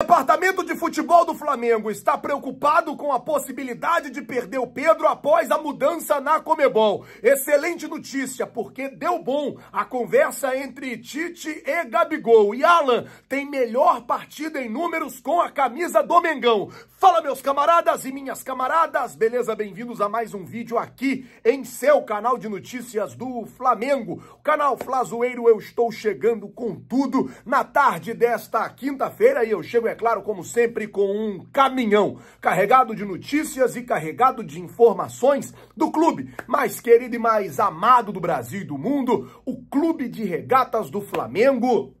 Departamento de Futebol do Flamengo está preocupado com a possibilidade de perder o Pedro após a mudança na Comebol. Excelente notícia, porque deu bom a conversa entre Tite e Gabigol. E Alan tem melhor partida em números com a camisa do Mengão. Fala, meus camaradas e minhas camaradas, beleza? Bem-vindos a mais um vídeo aqui em seu canal de notícias do Flamengo. O canal Flazoeiro, eu estou chegando com tudo na tarde desta quinta-feira e eu chego é claro, como sempre, com um caminhão carregado de notícias e carregado de informações do clube mais querido e mais amado do Brasil e do mundo, o Clube de Regatas do Flamengo.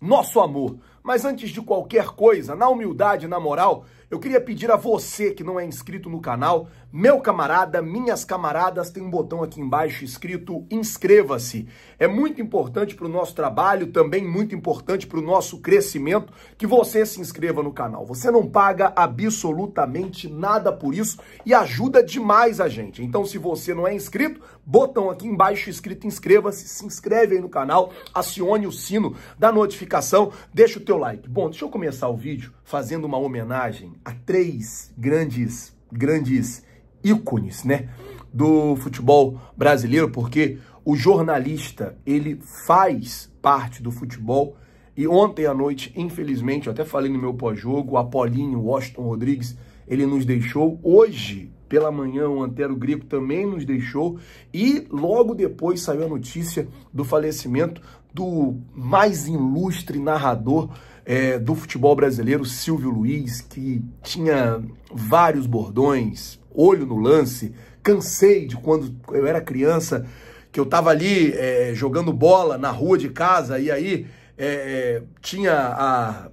Nosso amor. Mas antes de qualquer coisa, na humildade, na moral, eu queria pedir a você que não é inscrito no canal, meu camarada, minhas camaradas, tem um botão aqui embaixo escrito inscreva-se. É muito importante para o nosso trabalho, também muito importante para o nosso crescimento que você se inscreva no canal. Você não paga absolutamente nada por isso e ajuda demais a gente. Então, se você não é inscrito, botão aqui embaixo escrito inscreva-se, se inscreve aí no canal, acione o sino da notificação, deixa o teu like. Bom, deixa eu começar o vídeo fazendo uma homenagem a três grandes, grandes ícones, né, do futebol brasileiro, porque o jornalista, ele faz parte do futebol e ontem à noite, infelizmente, eu até falei no meu pós-jogo, o Apolinho, Washington Rodrigues, ele nos deixou. Hoje, pela manhã, o Antero Grico também nos deixou. E logo depois saiu a notícia do falecimento do mais ilustre narrador é, do futebol brasileiro, Silvio Luiz, que tinha vários bordões, olho no lance. Cansei de quando eu era criança, que eu tava ali é, jogando bola na rua de casa e aí é, é tinha a,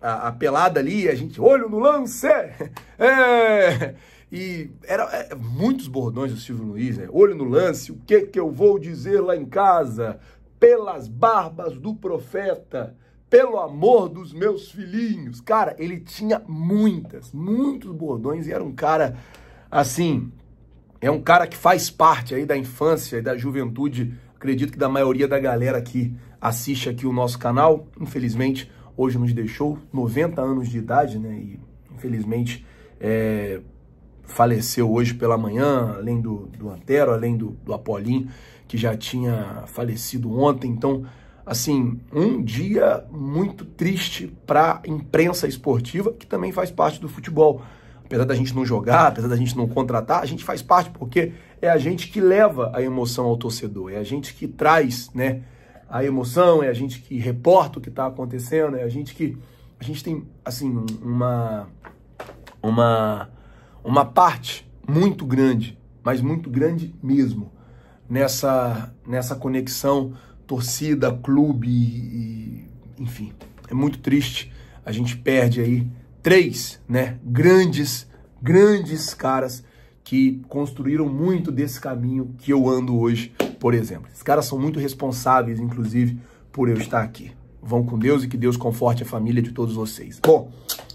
a, a, pelada ali e a gente, olho no lance! É! E era é, muitos bordões do Silvio Luiz, né? Olho no lance, o que que eu vou dizer lá em casa? Pelas barbas do profeta, pelo amor dos meus filhinhos. Cara, ele tinha muitas, muitos bordões e era um cara assim, é um cara que faz parte aí da infância e da juventude, acredito que da maioria da galera que assiste aqui o nosso canal, infelizmente hoje nos deixou 90 anos de idade, né? E infelizmente é, faleceu hoje pela manhã, além do, do Antero, além do, do Apolim, que já tinha falecido ontem. Então, assim, um dia muito triste para a imprensa esportiva, que também faz parte do futebol apesar da gente não jogar, apesar da gente não contratar, a gente faz parte porque é a gente que leva a emoção ao torcedor, é a gente que traz, né, a emoção, é a gente que reporta o que está acontecendo, é a gente que a gente tem assim uma uma uma parte muito grande, mas muito grande mesmo nessa nessa conexão torcida, clube, e, enfim, é muito triste a gente perde aí três né, grandes, grandes caras que construíram muito desse caminho que eu ando hoje, por exemplo. Esses caras são muito responsáveis, inclusive, por eu estar aqui. Vão com Deus e que Deus conforte a família de todos vocês. Bom,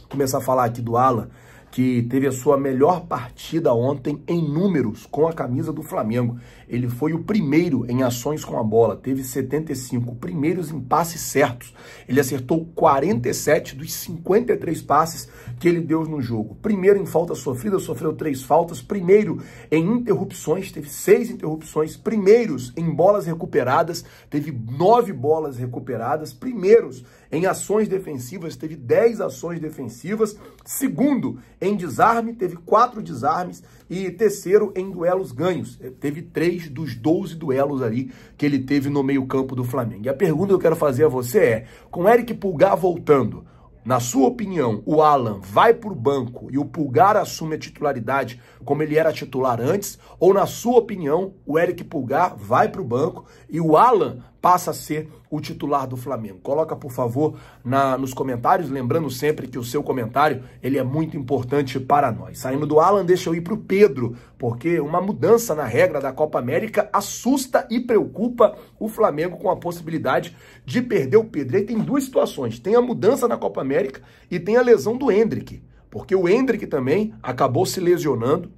começar a falar aqui do Alan que teve a sua melhor partida ontem em números com a camisa do Flamengo. Ele foi o primeiro em ações com a bola, teve 75 primeiros em passes certos. Ele acertou 47 dos 53 passes que ele deu no jogo. Primeiro em falta sofrida, sofreu três faltas. Primeiro em interrupções, teve seis interrupções. Primeiros em bolas recuperadas, teve nove bolas recuperadas. Primeiros em ações defensivas, teve dez ações defensivas. Segundo em desarme, teve quatro desarmes e terceiro em duelos ganhos. Eh, teve três dos 12 duelos ali que ele teve no meio-campo do Flamengo. E a pergunta que eu quero fazer a você é: com Eric Pulgar voltando, na sua opinião, o Alan vai para o banco e o Pulgar assume a titularidade como ele era titular antes? Ou, na sua opinião, o Eric Pulgar vai para o banco e o Alan passa a ser o titular do Flamengo. Coloca, por favor, na, nos comentários, lembrando sempre que o seu comentário ele é muito importante para nós. Saindo do Alan, deixa eu ir para o Pedro, porque uma mudança na regra da Copa América assusta e preocupa o Flamengo com a possibilidade de perder o Pedro. E aí tem duas situações, tem a mudança na Copa América e tem a lesão do Hendrick, porque o Hendrick também acabou se lesionando,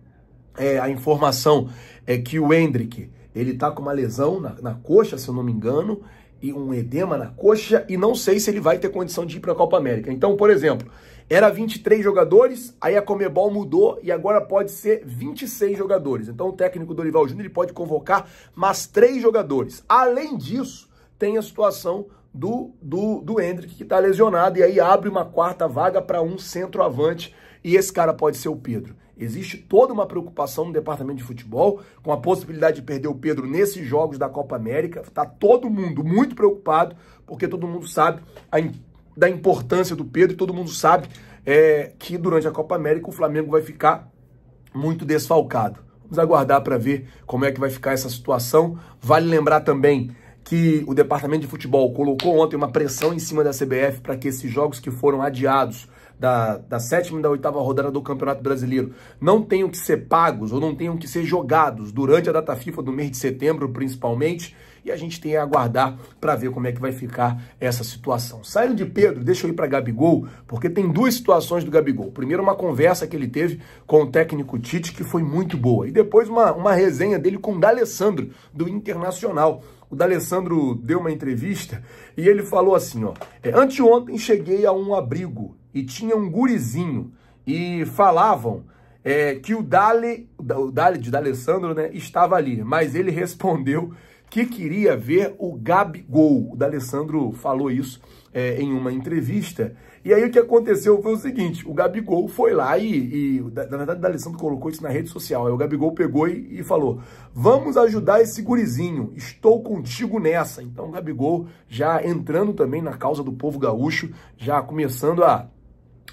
é, a informação é que o Hendrick ele está com uma lesão na, na, coxa, se eu não me engano, e um edema na coxa, e não sei se ele vai ter condição de ir para a Copa América. Então, por exemplo, era 23 jogadores, aí a Comebol mudou e agora pode ser 26 jogadores. Então, o técnico Dorival Júnior ele pode convocar mais três jogadores. Além disso, tem a situação do, do, do Hendrick, que está lesionado, e aí abre uma quarta vaga para um centroavante, e esse cara pode ser o Pedro. Existe toda uma preocupação no departamento de futebol com a possibilidade de perder o Pedro nesses jogos da Copa América. Está todo mundo muito preocupado, porque todo mundo sabe in... da importância do Pedro, todo mundo sabe é... que durante a Copa América o Flamengo vai ficar muito desfalcado. Vamos aguardar para ver como é que vai ficar essa situação. Vale lembrar também que o departamento de futebol colocou ontem uma pressão em cima da CBF para que esses jogos que foram adiados da, da sétima e da oitava rodada do Campeonato Brasileiro não tenham que ser pagos ou não tenham que ser jogados durante a data FIFA do mês de setembro, principalmente, e a gente tem a aguardar para ver como é que vai ficar essa situação. Saindo de Pedro, deixa eu ir para Gabigol, porque tem duas situações do Gabigol. Primeiro, uma conversa que ele teve com o técnico Tite, que foi muito boa. E depois, uma, uma resenha dele com o D'Alessandro, do Internacional. O D'Alessandro deu uma entrevista e ele falou assim, ó, é, anteontem cheguei a um abrigo e tinha um gurizinho e falavam é, que o Dale, o Dale de D'Alessandro, né, estava ali, mas ele respondeu que queria ver o Gabigol. O D'Alessandro falou isso é, em uma entrevista. E aí o que aconteceu foi o seguinte, o Gabigol foi lá e, e na verdade, o D'Alessandro colocou isso na rede social. Aí o Gabigol pegou e, e, falou, vamos ajudar esse gurizinho, estou contigo nessa. Então o Gabigol já entrando também na causa do povo gaúcho, já começando a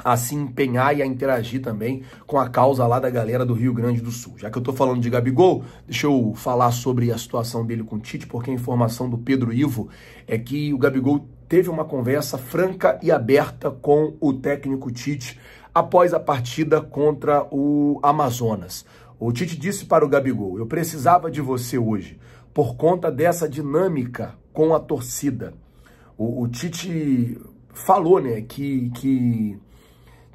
a se empenhar e a interagir também com a causa lá da galera do Rio Grande do Sul. Já que eu tô falando de Gabigol, deixa eu falar sobre a situação dele com o Tite, porque a informação do Pedro Ivo é que o Gabigol teve uma conversa franca e aberta com o técnico Tite após a partida contra o Amazonas. O Tite disse para o Gabigol: "Eu precisava de você hoje por conta dessa dinâmica com a torcida". O, o Tite falou, né, que que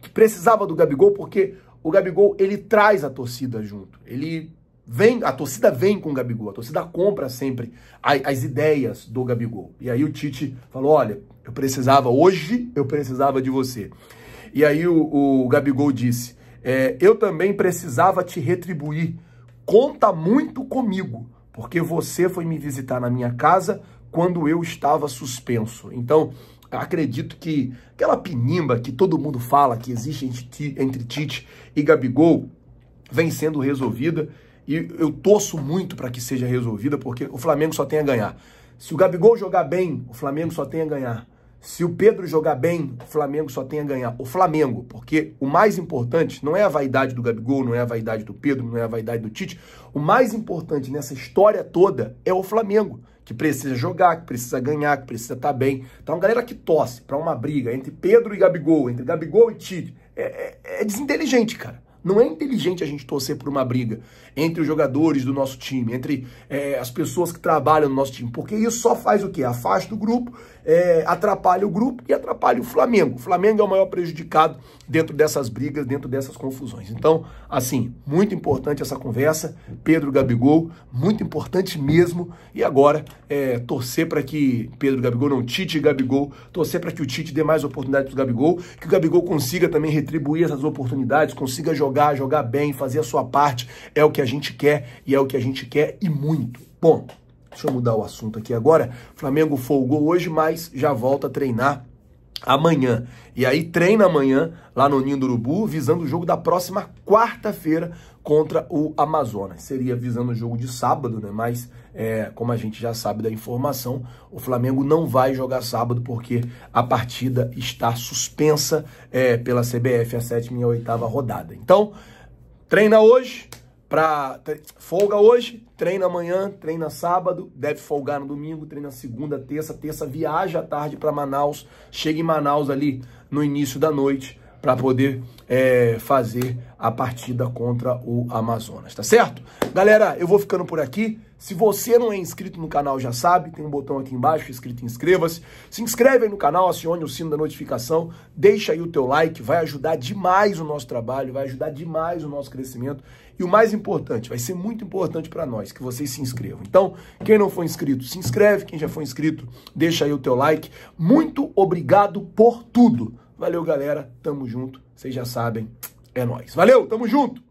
que precisava do Gabigol porque o Gabigol ele traz a torcida junto. Ele vem, a torcida vem com o Gabigol, a torcida compra sempre as, as ideias do Gabigol. E aí o Tite falou: olha, eu precisava hoje, eu precisava de você. E aí o, o Gabigol disse: é, eu também precisava te retribuir. Conta muito comigo, porque você foi me visitar na minha casa quando eu estava suspenso. Então, acredito que aquela pinimba que todo mundo fala que existe entre, entre Tite e Gabigol vem sendo resolvida e eu torço muito para que seja resolvida, porque o Flamengo só tem a ganhar. Se o Gabigol jogar bem, o Flamengo só tem a ganhar. Se o Pedro jogar bem, o Flamengo só tem a ganhar. O Flamengo, porque o mais importante não é a vaidade do Gabigol, não é a vaidade do Pedro, não é a vaidade do Tite. O mais importante nessa história toda é o Flamengo, que precisa jogar, que precisa ganhar, que precisa estar tá bem. Então, galera que tosse para uma briga entre Pedro e Gabigol, entre Gabigol e Tite, é, é, é desinteligente, cara. Não é inteligente a gente torcer por uma briga entre os jogadores do nosso time, entre é, as pessoas que trabalham no nosso time, porque isso só faz o quê? Afasta o grupo é, atrapalha o grupo e atrapalha o Flamengo. O Flamengo é o maior prejudicado dentro dessas brigas, dentro dessas confusões. Então, assim, muito importante essa conversa, Pedro Gabigol, muito importante mesmo. E agora, é, torcer para que Pedro Gabigol, não, Tite Gabigol, torcer para que o Tite dê mais oportunidades para o Gabigol, que o Gabigol consiga também retribuir essas oportunidades, consiga jogar, jogar bem, fazer a sua parte. É o que a gente quer e é o que a gente quer e muito. Ponto. Deixa eu mudar o assunto aqui agora. O Flamengo folgou hoje, mas já volta a treinar amanhã. E aí treina amanhã lá no Ninho do Urubu, visando o jogo da próxima quarta-feira contra o Amazonas. Seria visando o jogo de sábado, né? Mas é, como a gente já sabe da informação, o Flamengo não vai jogar sábado porque a partida está suspensa é, pela CBF, a sétima e a oitava rodada. Então, treina hoje, para folga hoje, treina amanhã, treina sábado, deve folgar no domingo, treina segunda, terça, terça viaja à tarde para Manaus, chega em Manaus ali no início da noite, para poder é, fazer a partida contra o Amazonas, tá certo? Galera, eu vou ficando por aqui. Se você não é inscrito no canal, já sabe, tem um botão aqui embaixo escrito inscreva-se. Se inscreve aí no canal, acione o sino da notificação, deixa aí o teu like, vai ajudar demais o nosso trabalho, vai ajudar demais o nosso crescimento. E o mais importante, vai ser muito importante para nós que vocês se inscrevam. Então, quem não for inscrito, se inscreve, quem já foi inscrito, deixa aí o teu like. Muito obrigado por tudo. Valeu, galera. Tamo junto. Vocês já sabem. É nós. Valeu, tamo junto.